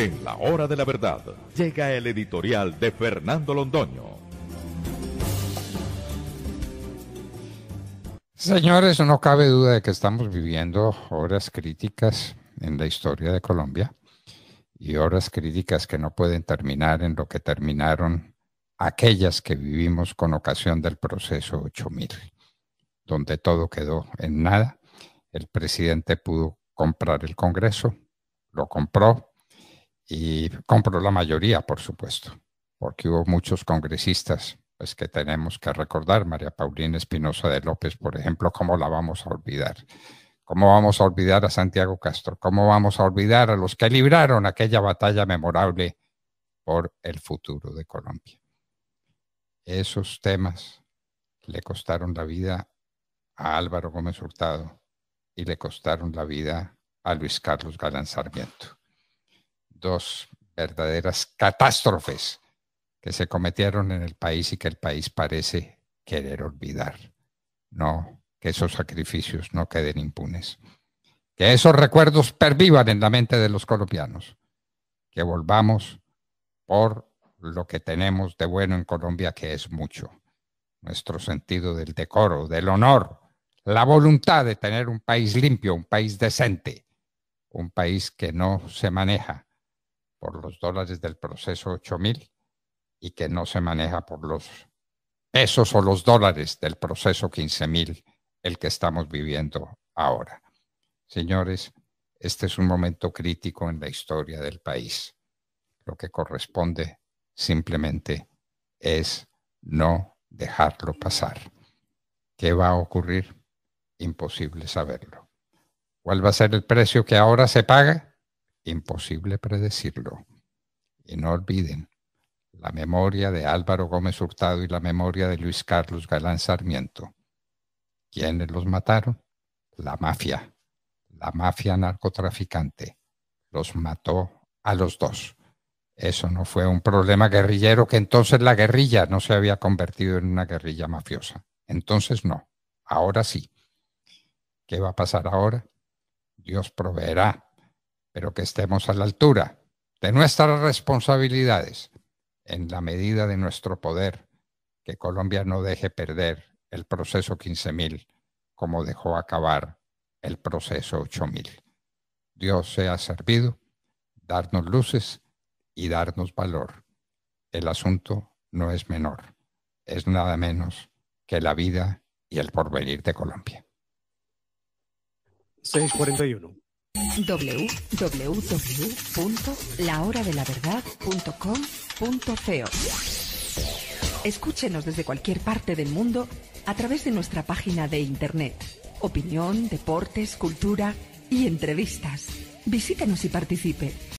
En la hora de la verdad llega el editorial de Fernando Londoño. Señores, no cabe duda de que estamos viviendo horas críticas en la historia de Colombia y horas críticas que no pueden terminar en lo que terminaron aquellas que vivimos con ocasión del proceso 8000, donde todo quedó en nada. El presidente pudo comprar el Congreso, lo compró, y compró la mayoría, por supuesto, porque hubo muchos congresistas pues, que tenemos que recordar. María Paulina Espinosa de López, por ejemplo, ¿cómo la vamos a olvidar? ¿Cómo vamos a olvidar a Santiago Castro? ¿Cómo vamos a olvidar a los que libraron aquella batalla memorable por el futuro de Colombia? Esos temas le costaron la vida a Álvaro Gómez Hurtado y le costaron la vida a Luis Carlos Galán Sarmiento dos verdaderas catástrofes que se cometieron en el país y que el país parece querer olvidar. No, que esos sacrificios no queden impunes. Que esos recuerdos pervivan en la mente de los colombianos. Que volvamos por lo que tenemos de bueno en Colombia, que es mucho. Nuestro sentido del decoro, del honor, la voluntad de tener un país limpio, un país decente, un país que no se maneja por los dólares del proceso 8000 y que no se maneja por los pesos o los dólares del proceso 15000, el que estamos viviendo ahora. Señores, este es un momento crítico en la historia del país. Lo que corresponde simplemente es no dejarlo pasar. ¿Qué va a ocurrir? Imposible saberlo. ¿Cuál va a ser el precio que ahora se paga? imposible predecirlo. Y no olviden, la memoria de Álvaro Gómez Hurtado y la memoria de Luis Carlos Galán Sarmiento. ¿Quiénes los mataron? La mafia, la mafia narcotraficante. Los mató a los dos. Eso no fue un problema guerrillero, que entonces la guerrilla no se había convertido en una guerrilla mafiosa. Entonces no, ahora sí. ¿Qué va a pasar ahora? Dios proveerá pero que estemos a la altura de nuestras responsabilidades en la medida de nuestro poder, que Colombia no deje perder el proceso 15.000 como dejó acabar el proceso 8.000. Dios sea servido, darnos luces y darnos valor. El asunto no es menor, es nada menos que la vida y el porvenir de Colombia. 641 www.lahoradelaverdad.com.co. Escúchenos desde cualquier parte del mundo a través de nuestra página de internet. Opinión, deportes, cultura y entrevistas. Visítenos y participe.